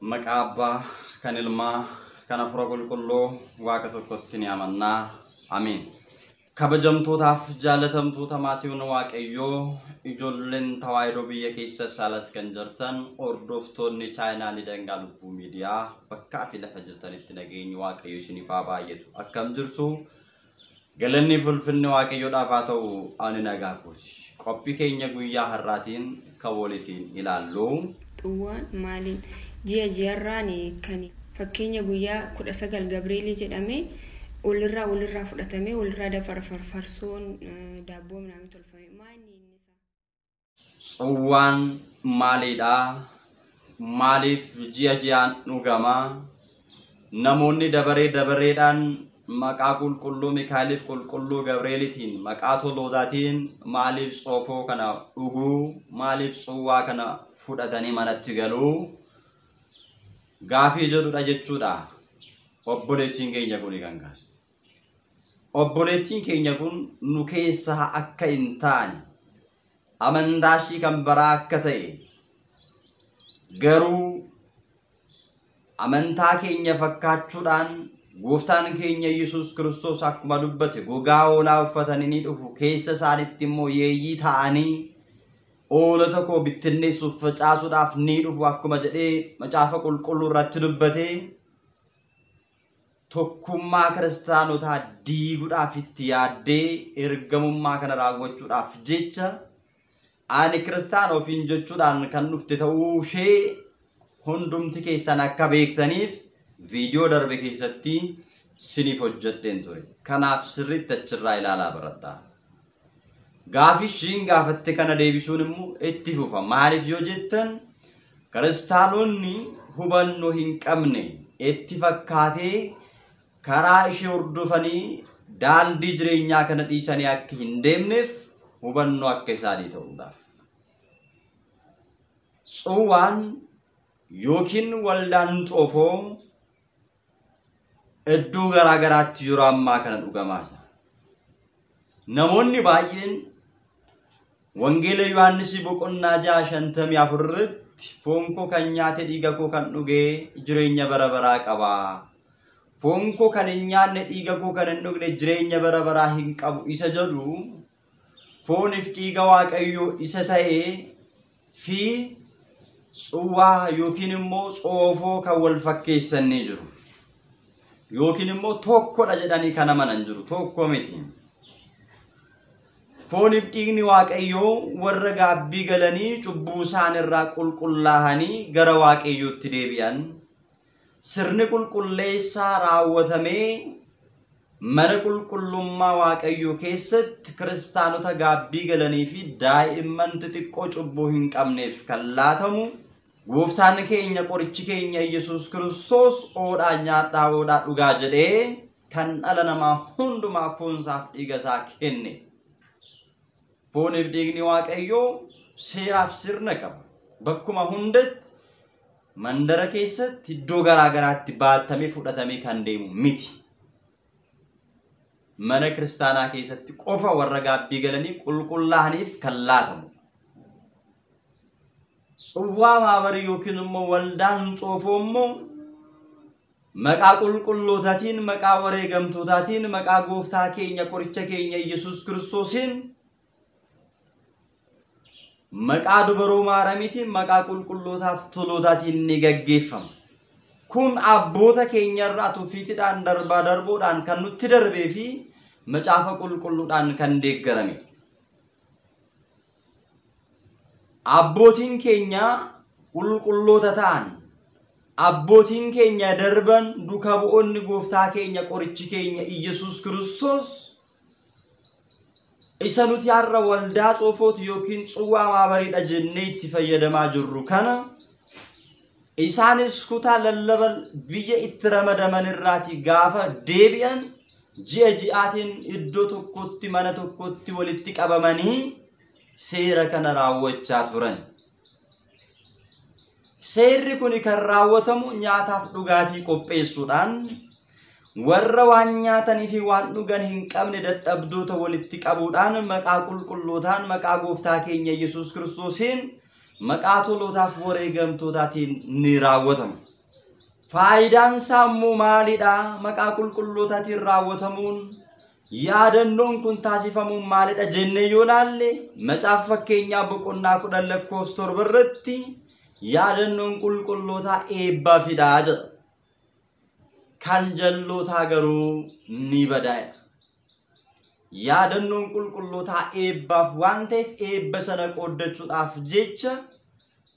maqaa abbaa kan ilmaa kan afura qulqulluu waaqa tokkotti ni amannaa amiin kabajamtootaaf jaalatamtuu tamaatiiwwan waaqayyoo ijoolleen tawaayidoo biyya keessa saalas kan jirtan hordoftoonni chaayinaa ni dangaa lubbuu miidiyaa bakkaa fi lafa jirtanitti nageenyi waaqayyo isinifaa baay'atu akkam jirtu galanni fulfinni waaqayyoodhaaf haa ta'u ani nagaa kooti qophii keenya guyyaa har'aatiin kan walitiin ilaallu Xuwwaan maaliin ji'a ji'arraan kan fakkeenya guyyaa kudha sagal gabreelii jedhame walirraa walirraa fudhatame walirraa dafara farfarsoon daabboo midhaan tolfame maali inni isaa. Xuwwaan maaliidhaa? Maaliif ji'a ji'aan dhugamaa? Namoonni dabaree dabareedhaan maqaa qulqulluu Mikaa'eliif qulqulluu Gabreelitiin maqaa tolootaatiin maaliif soofoo kana dhuguu maaliif xuwwaa kana fudhatanii manatti galuu gaafii jedhudha jechuudha. Obboleettiin keenya kun gangaaste. Obboleettiin keenya kun nu keessaa akka hin taane amantaashii kan baraa akka ta'e garuu amantaa keenya fakkaachuudhaan gooftaan keenya yesus kiristoos akkuma dubbate gogaa hoolaa uffatanii ni dhufu keessa isaanitti immoo yeeyyii ta'anii Oola tokko bittinneessuuf facaasuudhaaf ni dhufu akkuma jedhee macaafa qulqulluu irratti dubbatee tokkummaa kiristaanotaa diiguudhaaf itti yaaddee ergamummaa kana raawwachuudhaaf jecha ani kiristaan ofiin jechuudhaan kan dhufte ta'uu ishee hundumti keessan akka beektaniif viidiyoo darbe keessatti siniif hojjedheen ture. Kanaaf sirriitti achirraa ilaalaa baradhaa. Gaafi ishiin gaafatte kana deebisuun immoo itti fufa. Maaliif yoo jettan kiristaanonni hubannoo hin qabne itti fakkaatee karaa ishee hordofanii daandii jireenyaa kana dhiisanii akka hin deemneef hubannoo akka isaanii ta'uudhaaf. Tsuwaan yookiin waldaan xoofoo iddoo garaa garaatti yeroo ammaa kana dhugamaasa. Namoonni baay'een ወንጌለ ዮሐንስ ቡቁና ጃ ሸንተም ያፍርት ፎንኮ ከኛ ተዲገኮ ከንዱጌ ጅሬኝ በረበራ ቀባ ፎንኮ ከነኛ ነዲገኮ ከንዱግ ጅሬኝ በረበራ ሂንቀቡ ይሰጀዱ ፎን ፍቂ ገዋ ቀዮ ይሰተዬ ፊ ጽዋ ዮኪንሞ ጾፎ ከወልፈኬ ይሰኔ ጅሩ ዮኪንሞ ቶኮ ለጀዳኒ ከነመነን ጅሩ ቶኮ ሜቲም ፎንብጢኒ ዋቀዮ ወረጋ ቢገለኒ ጩቡሳንራ ቁልቁላሃኒ ገረ ዋቀዮ ትዴብያን ስርን ቁልቁሌሳ ራወተሜ መነ ቁልቁሉማ ዋቀዮ ኬስት ክርስታኑ ተጋ ቢገለኒ ፊ ዳይመን ትጥቆ ጩቡ ሂንቀምኔፍ ከላተሙ ጎፍታን ኬኛ ቆርቺ ኬኛ ኢየሱስ ክርስቶስ ኦዳ ኛጣ ዱጋ ጀዴ ከን አለነማ ሁንዱማ ፎንሳፍ ዲገዛ ኬኔ ፎኔብ ዴግኒ ዋቀዮ ሴራፍ ስር ነቀም በኩም አሁንደት መንደረ ከይሰ ትዶ ገራገራት ባተሜ ፉደተሜ ካንዴሙ ሚቲ መነ ክርስቲያና ከይሰት ቆፋ ወረጋ ቢገለኒ ቁልቁላ ሐኒፍ ከላተሙ ጽዋ ማበር ዮኪንሞ ወልዳን ጾፎሞ መቃ ቁልቁሎታቲን መቃ ወሬ ገምቶታቲን መቃ ጎፍታ ኬኛ ቆርቸ ኬኛ ኢየሱስ ክርስቶስን መቃድበሮ ማረሚቲ መቃቁልቁሎታ ፍትሎታት ይንገግፈም ኩን አቦተ ከኛራቱ ፊት ዳን ደርቦ ዳን ከኑት ደርቤ መጫፈ ቁልቁሉ ዳን ከንዴ ገረሚ አቦቲን ኬኛ ቁልቁሎተታን አቦቲን ኬኛ ደርበን ዱከቦን ጎፍታ ኬኛ ቆርቺ ኬኛ ኢየሱስ ክርስቶስ isa nuti har'a waldaa xoofootu yookiin cuwwaa maabareedha jennee itti fayyadamaa jirru kana isaanis kutaa lallaba biyya itti ramadaman irraatii gaafa deebi'an ji'a ji'aatiin iddoo tokkotti mana tokkotti walitti qabamanii seera kana raawwachaa turan. Seerri kun kan raawwatamu nyaataaf dhugaatii qopheessuudhaan warra waan nyaatanii fi waan dhugan hin qabne dadhabdoota walitti qabuudhaan maqaa qulqullootaan maqaa gooftaa keenya yesus kiristoosiin maqaa tolootaaf waree gamtootaatiin ni raawwatamu. Faayidaan isaa immoo maalidha? Maqaa qulqullootaatiin raawwatamuun yaadannoon kun taasifamuun maalidha jennee yoo laalle macaaf fakkeenyaa boqonnaa kudhan lakkoofsa torba irratti yaadannoon qulqullootaa eebbaa fidaa jedha. ካንጀሎት ሀገሩ ኒበዳ ያደኑን ቁልቁሎታ ኤባፍ ዋንቴፍ ኤበሰነ ቆደቹ ጣፍ ጄቸ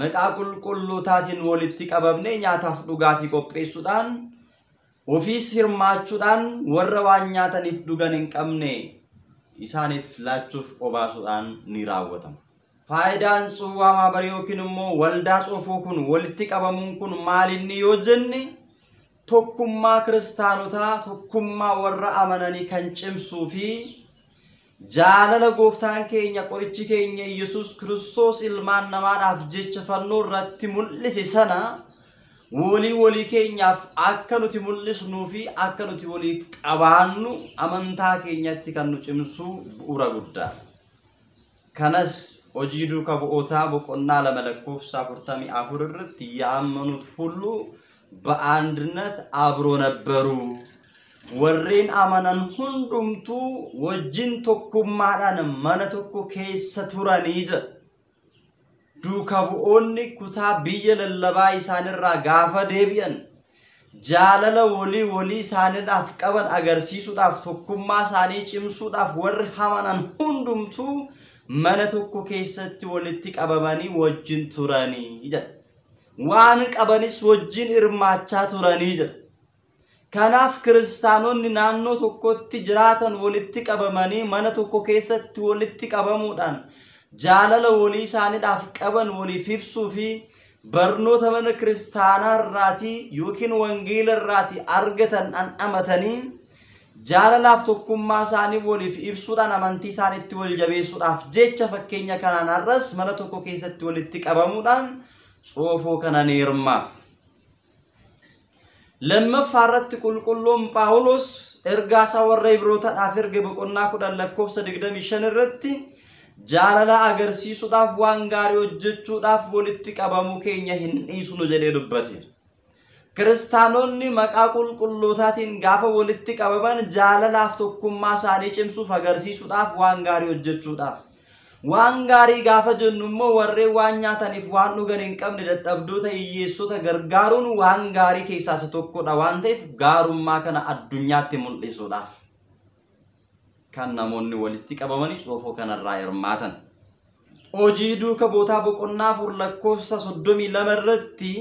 መቃ ቁልቁሎታ ቲን ወልቲ ቀበብነ ኛታፍ ዱጋቲ ቆጴሱ ጣን ኦፊስ ሲርማቹ ጣን ወረዋኛ ተኒፍ ዱገን እንቀምነ ኢሳኔፍ ላቹፍ ኦባሱ ኒራወተም ፋይዳን ጽዋ ማበሪዮኪንሞ ወልዳ ጾፎኩን ወልቲ ቀበሙንኩን ማሊኒ ዮጀኒ tokkummaa kiristaanotaa tokkummaa warra amananii kan cimsuu fi jaalala gooftaan keenya qorichi keenya yesus kiristoos ilmaan namaadhaaf jecha fannoo irratti mul'ise sana walii walii keenyaaf akka nuti mul'isnuu fi akka nuti waliif qabaannu amantaa keenyatti kan nu cimsu bu'uura guddaa. Kanas hojii duuka bu'ootaa boqonnaa lama lakkoofsa afurtamii afur irratti yaa'ammanutu hullu በአንድነት አብሮ ነበሩ። ወሬን አማናን ሁንዱምቱ ወጅን ቶኩ ማዳን መነ ቶኩ ኬሰ ቱረን ይጀ ዱካ ኩታ ብየ ይሳንራ ጋፈ ዴብየን ጃለለ ወሊ ወሊ ሳንዳፍ ቀበን አገርሲሱዳፍ ቶኩማ ሳኒ ጭምሱዳፍ ወር ሃማናን ሁንዱምቱ መነ ቶኩ ኬሰቲ ወልቲ ቀበባኒ ወጅን ቱረኒ ይጀል waan qabanis wajjin hirmaachaa turanii jedha. Kanaaf kiristaanonni naannoo tokkotti jiraatan walitti qabamanii mana tokko keessatti walitti qabamuudhaan jaalala walii isaaniidhaaf qaban waliif ibsuu fi barnoota mana kiristaanaa irraatii yookiin wangeela irraatii argatan dhandhamatanii jaalalaaf tokkummaa isaanii waliif ibsuudhaan amantii isaaniitti wal jabeessuudhaaf jecha fakkeenya kanaan har'as mana tokko keessatti walitti qabamuudhaan ጾፎ ከናኔ ይርማ ለመፋረት ቁልቁሎም ጳውሎስ ergaasaa warra Ibrootaadhaaf erge boqonnaa kudhan lakkoofsa 25 irratti jaalala agarsiisuudhaaf waan gaarii hojjechuudhaaf walitti qabamuu keenya hin dhiisnu jedhee dubbate. Kiristaanonni maqaa qulqullootaatiin gaafa walitti qabaman jaalalaaf tokkummaa isaanii cimsuuf agarsiisuudhaaf waan gaarii hojjechuudhaaf. waan gaarii gaafa jennu immoo warreen waan nyaataniif waan dhugan hin qabne dadhabdoota hiyyeessota gargaaruun waan gaarii keessaa isa tokkodha waan ta'eef gaarummaa kana addunyaatti mul'isuudhaaf kan namoonni walitti qabamanii soofoo kanarraa hirmaatan. Hojii duuka bootaa boqonnaa fur lakkoofsa soddomii lama irratti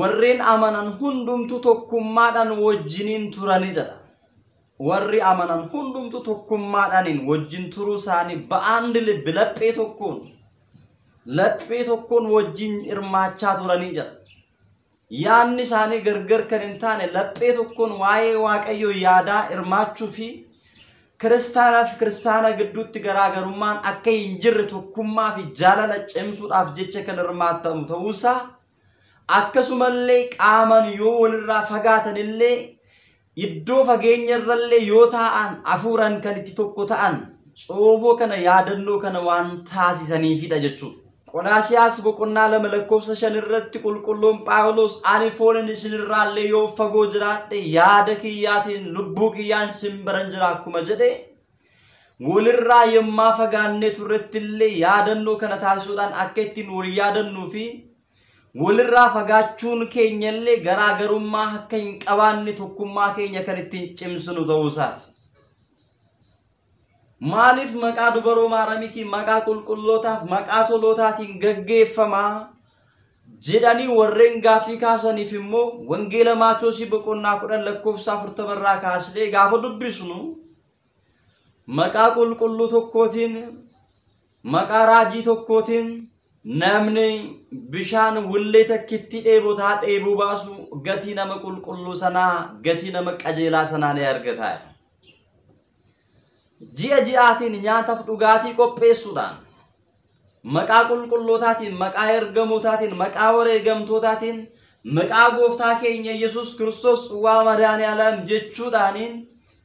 warreen amanan hundumtu tokkummaadhaan wajjiniin turani jedha. warri amanan hundumtu tokkummaadhaanin wajjin turuu isaanii ba'aan lilli laphee tokkoon laphee tokkoon wajjin hirmaachaa turanii jedha. Yaanni isaanii gargar kan hin taane laphee tokkoon waa'ee waaqayyoo yaadaa hirmaachuu fi kiristaanaaf kiristaana gidduutti garaagarummaan akka hin jirre tokkummaa fi jaalala cimsuudhaaf jecha kan hirmaatamu ta'uusaa akkasumallee qaaman yoo walirraa fagaatan illee iddoo fageenya irrallee yoo taa'an hafuuraan kan itti tokko ta'an coofoo kana yaadannoo kana waan taasisaniifidha jechuudha. Qolaasiyaas boqonnaa lama lakkoofsa shan irratti qulqulluun Phaawulos ani foonin isinirraallee yoo fagoo jiraadhe yaada kiyyaatiin lubbuu kiyyaan isin baran jira akkuma jedhe walirraa yemmaa fagaannee illee yaadannoo kana taasisuudhaan akka ittiin wal yaadannuufi. ውልራ ፈጋቹን ኬኘሌ ገራገሩማ ከኝ ቀባን ቶኩማ ኬኘ ከንቲን ጭምስኑ ተውሳት ማሊፍ መቃ ዱበሮ ማረሚቲ መቃ ቁልቁሎታፍ መቃ ቶሎታቲን ገጌፈማ ጅዳኒ ወሬን ጋፊ ካሰኒፊሞ ወንጌለ ማቾ ሲበቆና ቁደን ለኮብሳ ፍርተበራ ካስሌ ጋፈ ዱብስኑ መቃ ቁልቁሉ ቶኮቲን መቃ ራጂ ቶኮቲን namni bishaan wullee takkitti dheebotaa dheebuu baasu gatii nama qulqulluu sanaa gatii nama qajeelaa sanaa ni argata. Ji'a ji'aatiin nyaataaf dhugaatii qopheessuudhaan maqaa qulqullootaatiin maqaa ergamootaatiin maqaa wareegamtootaatiin maqaa gooftaa keenya Yesuus Kiristoos xuwwaa madaaniyaalaam jechuudhaaniin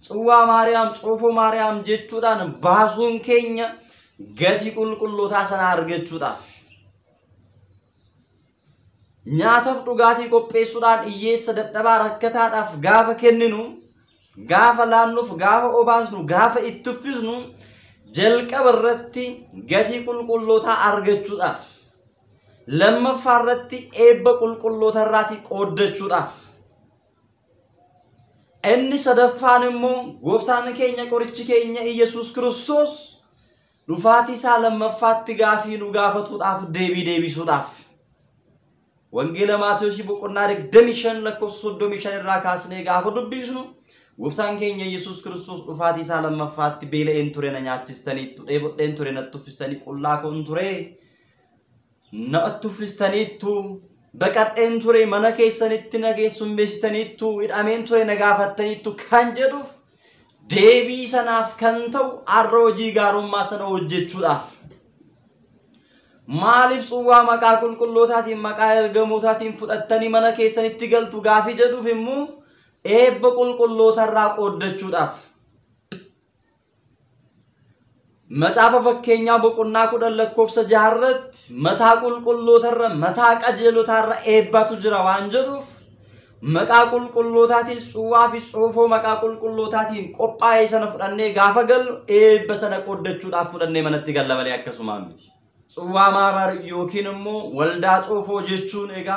xuwwaa maariyaam cuufoo maariyaam jechuudhaan baasuun keenya gatii qulqullootaa sanaa argachuudhaaf. nyaataaf dhugaatii qopheessuudhaan iyyeessa dadhabaa rakkataadhaaf gaafa kenninu gaafa laannuuf gaafa obaasnu gaafa itti uffisnu jalqaba irratti gatii qulqullootaa argachuudhaaf lammaffaa irratti eebba qulqulloota qooddachuudhaaf inni sadaffaan immoo gooftaan keenya qorichi keenya iyyasuus kiristoos dhufaatii isaa lammaffaatti gaafii nu gaafatuudhaaf deebii deebisuudhaaf. ወንጌለ ማቴዎስ ይብቁና ደግ ደሚሽን ለኮስ ዶሚሽን ራካስ ራካስኔ ጋፈ ዱቢስኑ ጉፍታን ኬኛ ኢየሱስ ክርስቶስ ኡፋቲ ሳለም መፋት ቤለኤን ቱሬ ነኛችስተኒ ጡዴ ቦዴን ቱሬ ነጥፍስተኒ ቁላ ኮንቱሬ ቱ ኮን ቱሬ ነጥፍስተኒቱ በቀጤን ቱሬ መነኬሰኒት ነጌሱን ቤስተኒቱ ኢዳሜን ቱሬ ቱ ካንጀዱፍ ዴቢ ሰናፍ ከንተው አሮጂ ጋሩማ ሰነ ወጀቹዳፍ maaliif xuwwaa maqaa qulqullootaatiin maqaa ergamootaatiin fudhattanii mana keessanitti galtu gaafii jedhuuf immoo eebba qulqullootarraa qooddachuudhaaf. Macaafa fakkeenyaa boqonnaa kudhan lakkoofsa jaarratti mataa qulqullootarra mataa qajeelotaarra eebbatu jira waan jedhuuf maqaa qulqullootaatiin xuwwaa fi xuufoo maqaa qulqullootaatiin qophaa'ee sana fudhannee gaafa gallu eebba sana qooddachuudhaaf fudhannee manatti galla malee akkasumaan miti. ጽዋ ማህበር ዮኪን ወልዳ ጾፎ ጀቹን ኤጋ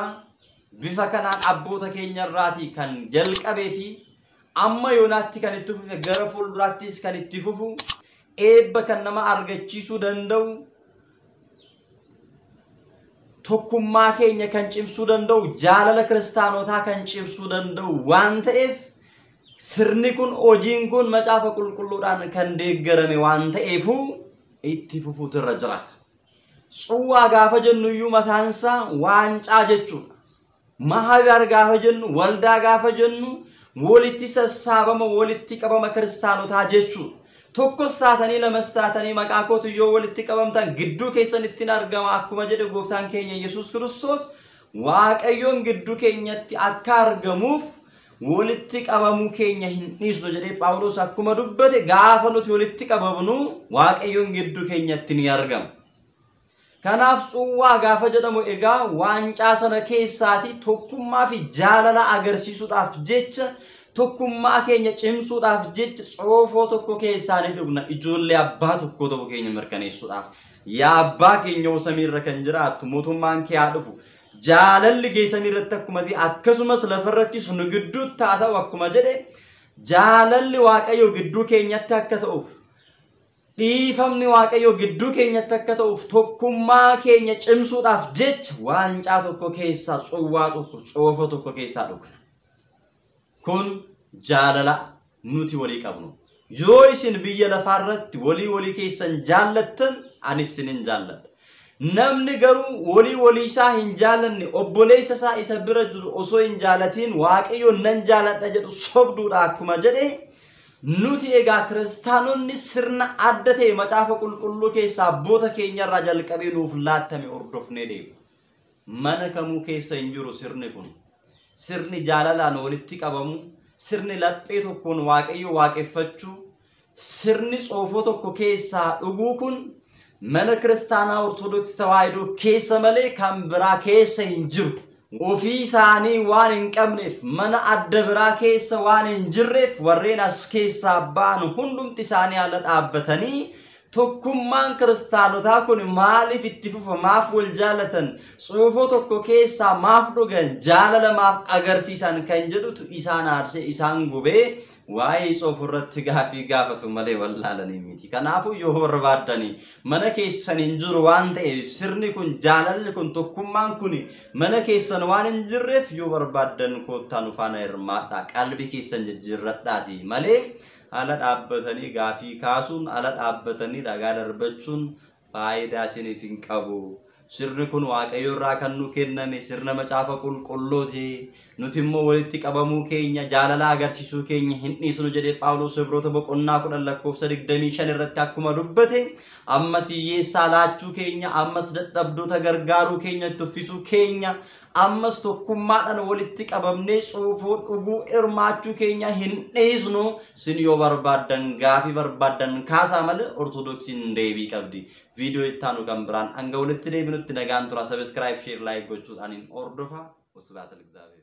ቢፈከና ከናን አቦተ ኬኛ ራቲ ከን ጀልቀቤ ፊ አመ ዮናቲ ከን ኢትፉ ገረፉል ራቲስ ከን ኢትፉፉ ኤበ ከነማ አርገቺሱ ደንደው ቶኩማ ኬኛ ከን ጭምሱ ደንደው ጃለለ ክርስቲያኖታ ከን ጭምሱ ደንደው ዋንተ ኤፍ ስርኒኩን ኦጂንኩን መጫፈ ቁልቁሉዳን ከንዴ ዋንተ ኤፉ ኢትፉፉ ትረጅራት ጽዋ ጋፈ ጀኑ ዩ መታንሳ ዋንጫ ጀቹ ማሃቢያር ጋፈ ጀኑ ወልዳ ጋፈ ጀኑ ወሊቲ ሰሳ በመ ወሊቲ ቀበመ ክርስቲያኑ ታጀቹ ተኮስታተኒ ለመስታተኒ መቃኮት ዮ ወሊቲ ቀበምታን ግዱ ከይሰን ትናርገው አኩመ ጀደ ጎፍታን ከኛ ኢየሱስ ክርስቶስ ዋቀዮን ግዱ ከኛቲ አካርገሙፍ ወልቲ ቀበሙ ከኛ ሂንዲስ ወጀደ ጳውሎስ አኩመ ዱበቴ ጋፈኑት ወልቲ ቀበብኑ ዋቀዮን ግዱ ከኛቲን ያርገም Kanaaf gaafa jedhamu egaa waancaa sana keessaatii tokkummaa fi jaalala agarsiisuudhaaf jecha tokkummaa keenya cimsuudhaaf jecha coofoo tokko keessaa ni dhugna ijoollee abbaa tokko tokko keenya mirkaneessuudhaaf. Yaa abbaa keenya samiirra kan jiraattu mootummaan kee haa dhufu. Jaalalli gee samiirratti akkuma akkasumas lafarrattis nu gidduutti haa ta'u akkuma jedhe jaalalli waaqayyo gidduu keenyatti akka ta'uuf dhiifamni waaqayyoo gidduu keenyatti akka ta'uuf tokkummaa keenya cimsuudhaaf jecha waancaa tokko keessaa cuwwaa tokko coofa tokko keessaa dhugna. Kun jaalala nuti walii qabnu. Yoo isin biyya lafaarratti walii walii keessan jaallattan anis isinin jaalladha. Namni garuu walii walii isaa hin jaallanne obboleessa isaa isa bira jiru osoo hin jaalatiin waaqayyoon nan jaalladha jedhu sobduudha akkuma jedhee nuti egaa kiristaanonni sirna adda ta'e macaafa qulqulluu keessaa abboota keenyarraa jalqabee nuuf laattame hordofnee deemu. Mana kamuu keessa hin jiru sirni kun. Sirni jaalalaan walitti qabamu, sirni laphee tokkoon waaqayyo waaqeffachuu, sirni xoofoo tokko keessaa dhuguu kun mana kiristaanaa Ortodoksii Tawaahidoo keessa malee kan biraa keessa hin jiru. ofii isaanii waan hin qabneef mana adda biraa keessa waan hin jirreef warreen as keessaa ba'an hundumti isaanii ala dhaabbatanii tokkummaan kiristaanotaa kun maaliif itti fufa maaf wal jaalatan tsuufoo tokko keessaa maaf dhugan jaalala maaf agarsiisan kan jedhutu isaan aarsee isaan gubee waa'ee ofirratti gaaffii gaafatu malee wallaalanii miti. Kanaafuu yoo barbaaddanii mana keessan hin jiru waan ta'eef sirni kun jaalalli kun tokkummaan kun mana keessan waan hin jirreef yoo barbaaddan koottaan ufaana hirmaadhaa qalbii keessan jijjiirradhaati malee ala dhaabbatanii gaafii kaasuun ala dhaabbatanii dhagaa darbachuun faayidaa isiniif hin qabu. Sirni kun waaqayyo irraa kan nu kenname sirna macaafa qulqulluuti. nuti immoo walitti qabamuu keenya jaalala agarsiisuu keenya hin dhiisnu jedhee Phaawulos Hibroota boqonnaa kudhan lakkoofsa digdamii shan irratti akkuma dubbate amma siyyeessaa laachuu keenya ammas dadhabdoota gargaaruu keenya itti uffisuu keenya ammas tokkummaadhaan walitti qabamnee cuufuu dhuguu hirmaachuu keenya hin dhiisnu sin yoo barbaaddan gaafii barbaaddan kaasaa malee ortodoksiin deebii qabdi. Viidiyoo itti aanu kan biraan hanga walitti deebinutti nagaan tura. Sabiskiraayib, sheer, laayik gochuudhaan hin hordofa. Wasalaatu Ligzaabeer.